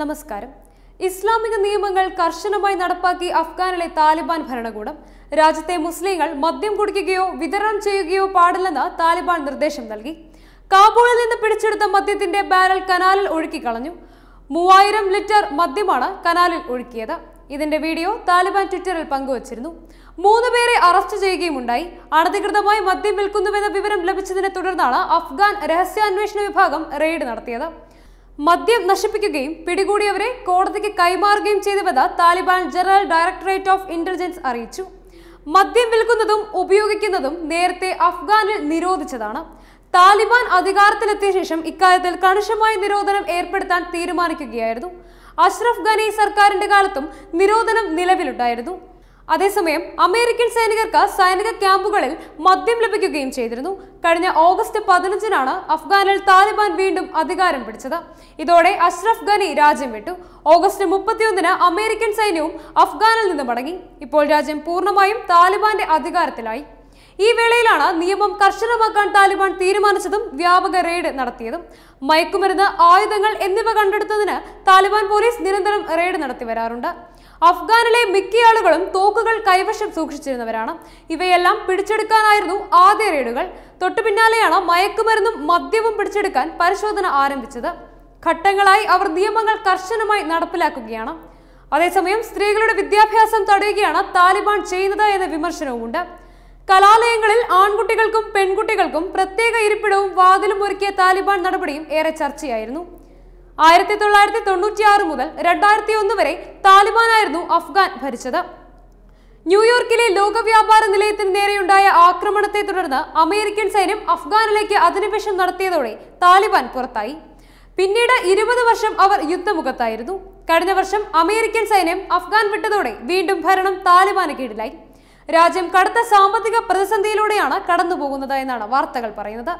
നമസ്കാരം ഇസ്ലാമിക നിയമങ്ങൾ കർശനമായി നടപ്പാക്കി അഫ്ഗാനിലെ താലിബാൻ ഭരണകൂടം രാജ്യത്തെ മുസ്ലിങ്ങൾ മദ്യം കുടിക്കുകയോ വിതരണം ചെയ്യുകയോ പാടില്ലെന്ന് താലിബാൻ നിർദ്ദേശം നൽകി കാബൂളിൽ നിന്ന് പിടിച്ചെടുത്ത മദ്യത്തിന്റെ ബാരൽ കനാലിൽ കളഞ്ഞു മൂവായിരം ലിറ്റർ മദ്യമാണ് കനാലിൽ ഒഴുക്കിയത് ഇതിന്റെ വീഡിയോ താലിബാൻ ട്വിറ്ററിൽ പങ്കുവച്ചിരുന്നു മൂന്ന് പേരെ അറസ്റ്റ് ചെയ്യുകയുമുണ്ടായി അനധികൃതമായി മദ്യം വിൽക്കുന്നുവെന്ന വിവരം ലഭിച്ചതിനെ തുടർന്നാണ് അഫ്ഗാൻ രഹസ്യാന്വേഷണ വിഭാഗം റെയ്ഡ് നടത്തിയത് മദ്യം നശിപ്പിക്കുകയും പിടികൂടിയവരെ കോടതിക്ക് കൈമാറുകയും ചെയ്തുവെന്ന് Taliban general directorate of intelligence അറിയിച്ചു മദ്യം വിൽക്കുന്നതും ഉപയോഗിക്കുന്നതും നേരത്തെ അഫ്ഗാനിൽ നിരോധിച്ചതാണ് താലിബാൻ അധികാരത്തിലെത്തിയ ശേഷം ഇക്കാര്യത്തിൽ കണിശമായ നിരോധനം ഏർപ്പെടുത്താൻ തീരുമാനിക്കുകയായിരുന്നു അഷ്റഫ് ഗനി സർക്കാരിന്റെ കാലത്തും നിരോധനം നിലവിലുണ്ടായിരുന്നു അതേസമയം അമേരിക്കൻ സൈനികർക്ക് സൈനിക ക്യാമ്പുകളിൽ മദ്യം ലഭിക്കുകയും ചെയ്തിരുന്നു കഴിഞ്ഞ ഓഗസ്റ്റ് പതിനഞ്ചിനാണ് അഫ്ഗാനിൽ താലിബാൻ വീണ്ടും അധികാരം പിടിച്ചത് ഇതോടെ അഷ്റഫ് ഖനി രാജ്യം വിട്ടു ഓഗസ്റ്റ് മുപ്പത്തിയൊന്നിന് അമേരിക്കൻ സൈന്യവും അഫ്ഗാനിൽ നിന്ന് മടങ്ങി ഇപ്പോൾ രാജ്യം പൂർണ്ണമായും താലിബാന്റെ അധികാരത്തിലായി ഈ വേളയിലാണ് നിയമം കർശനമാക്കാൻ താലിബാൻ തീരുമാനിച്ചതും വ്യാപക റെയ്ഡ് നടത്തിയതും മയക്കുമരുന്ന് ആയുധങ്ങൾ എന്നിവ കണ്ടെടുത്തതിന് താലിബാൻ പോലീസ് നിരന്തരം റെയ്ഡ് നടത്തി വരാറുണ്ട് അഫ്ഗാനിലെ മിക്ക ആളുകളും തോക്കുകൾ കൈവശം സൂക്ഷിച്ചിരുന്നവരാണ് ഇവയെല്ലാം പിടിച്ചെടുക്കാനായിരുന്നു ആദ്യ റെയ്ഡുകൾ തൊട്ടു പിന്നാലെയാണ് മയക്കുമരുന്നും മദ്യവും പിടിച്ചെടുക്കാൻ പരിശോധന ആരംഭിച്ചത് ഘട്ടങ്ങളായി അവർ നിയമങ്ങൾ കർശനമായി നടപ്പിലാക്കുകയാണ് അതേസമയം സ്ത്രീകളുടെ വിദ്യാഭ്യാസം തടയുകയാണ് താലിബാൻ ചെയ്യുന്നത് എന്ന വിമർശനവുമുണ്ട് കലാലയങ്ങളിൽ ആൺകുട്ടികൾക്കും പെൺകുട്ടികൾക്കും പ്രത്യേക ഇരിപ്പിടവും വാതിലും ഒരുക്കിയ താലിബാൻ നടപടിയും ഏറെ ചർച്ചയായിരുന്നു ആയിരത്തി തൊള്ളായിരത്തി തൊണ്ണൂറ്റിയാറ് മുതൽ രണ്ടായിരത്തി ഒന്ന് വരെ താലിബാനായിരുന്നു അഫ്ഗാൻ ഭരിച്ചത് ന്യൂയോർക്കിലെ ലോക വ്യാപാര നിലയത്തിന് നേരെയുണ്ടായ ആക്രമണത്തെ തുടർന്ന് അമേരിക്കൻ സൈന്യം അഫ്ഗാനിലേക്ക് അധിനിവേശം നടത്തിയതോടെ താലിബാൻ പുറത്തായി പിന്നീട് ഇരുപത് വർഷം അവർ യുദ്ധമുഖത്തായിരുന്നു കഴിഞ്ഞ വർഷം അമേരിക്കൻ സൈന്യം അഫ്ഗാൻ വിട്ടതോടെ വീണ്ടും ഭരണം താലിബാന് കീഴിലായി രാജ്യം കടുത്ത സാമ്പത്തിക പ്രതിസന്ധിയിലൂടെയാണ് കടന്നുപോകുന്നത് എന്നാണ് വാർത്തകൾ പറയുന്നത്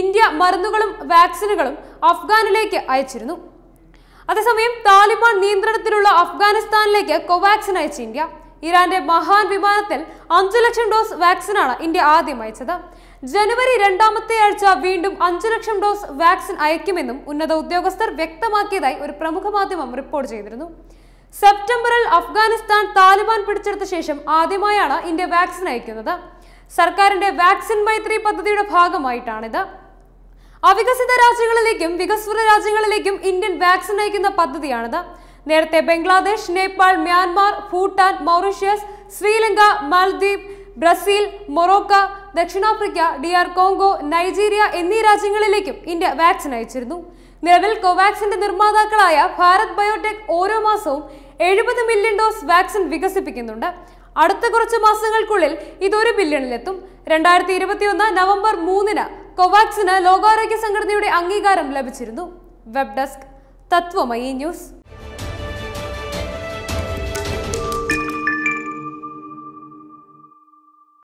ഇന്ത്യ മരുന്നുകളും വാക്സിനുകളും അഫ്ഗാനിലേക്ക് അയച്ചിരുന്നു അതേസമയം താലിബാൻ നിയന്ത്രണത്തിലുള്ള അഫ്ഗാനിസ്ഥാനിലേക്ക് കോവാക്സിൻ അയച്ച ഇന്ത്യ ഇറാന്റെ മഹാൻ വിമാനത്തിൽ അഞ്ചു ലക്ഷം ഡോസ് വാക്സിനാണ് ഇന്ത്യ ആദ്യം അയച്ചത് ജനുവരി രണ്ടാമത്തെ ആഴ്ച വീണ്ടും അഞ്ചു ലക്ഷം ഡോസ് വാക്സിൻ അയക്കുമെന്നും ഉന്നത ഉദ്യോഗസ്ഥർ വ്യക്തമാക്കിയതായി ഒരു പ്രമുഖ മാധ്യമം റിപ്പോർട്ട് ചെയ്തിരുന്നു സെപ്റ്റംബറിൽ അഫ്ഗാനിസ്ഥാൻ താലിബാൻ പിടിച്ചെടുത്ത ശേഷം ആദ്യമായാണ് ഇന്ത്യ വാക്സിൻ അയക്കുന്നത് സർക്കാരിന്റെ വാക്സിൻ മൈത്രി പദ്ധതിയുടെ ഭാഗമായിട്ടാണിത് അവികസിത രാജ്യങ്ങളിലേക്കും വികസ്വര രാജ്യങ്ങളിലേക്കും ഇന്ത്യൻ വാക്സിൻ അയക്കുന്ന പദ്ധതിയാണിത് നേരത്തെ Bangladesh Nepal Myanmar Bhutan Mauritius Sri Lanka Maldives Brazil Morocco ദക്ഷിണാഫ്രിക്ക ഡി ആർ കോങ്കോ നൈജീരിയ എന്നീ രാജ്യങ്ങളിലേക്കും ഇന്ത്യ വാക്സിൻ അയച്ചിരുന്നു നിലവിൽ കോവാക്സിന്റെ നിർമ്മാതാക്കളായ ഭാരത് ബയോടെക് ഓരോ മാസവും എഴുപത് മില്യൺ ഡോസ് വാക്സിൻ വികസിപ്പിക്കുന്നുണ്ട് അടുത്ത കുറച്ച് മാസങ്ങൾക്കുള്ളിൽ ഇതൊരു ബില്യണിലെത്തും രണ്ടായിരത്തി ഇരുപത്തിയൊന്ന് നവംബർ മൂന്നിന് കോവാക്സിന് ലോകാരോഗ്യ സംഘടനയുടെ അംഗീകാരം ലഭിച്ചിരുന്നു വെബ് ഡെസ്ക് തത്വമയി ന്യൂസ്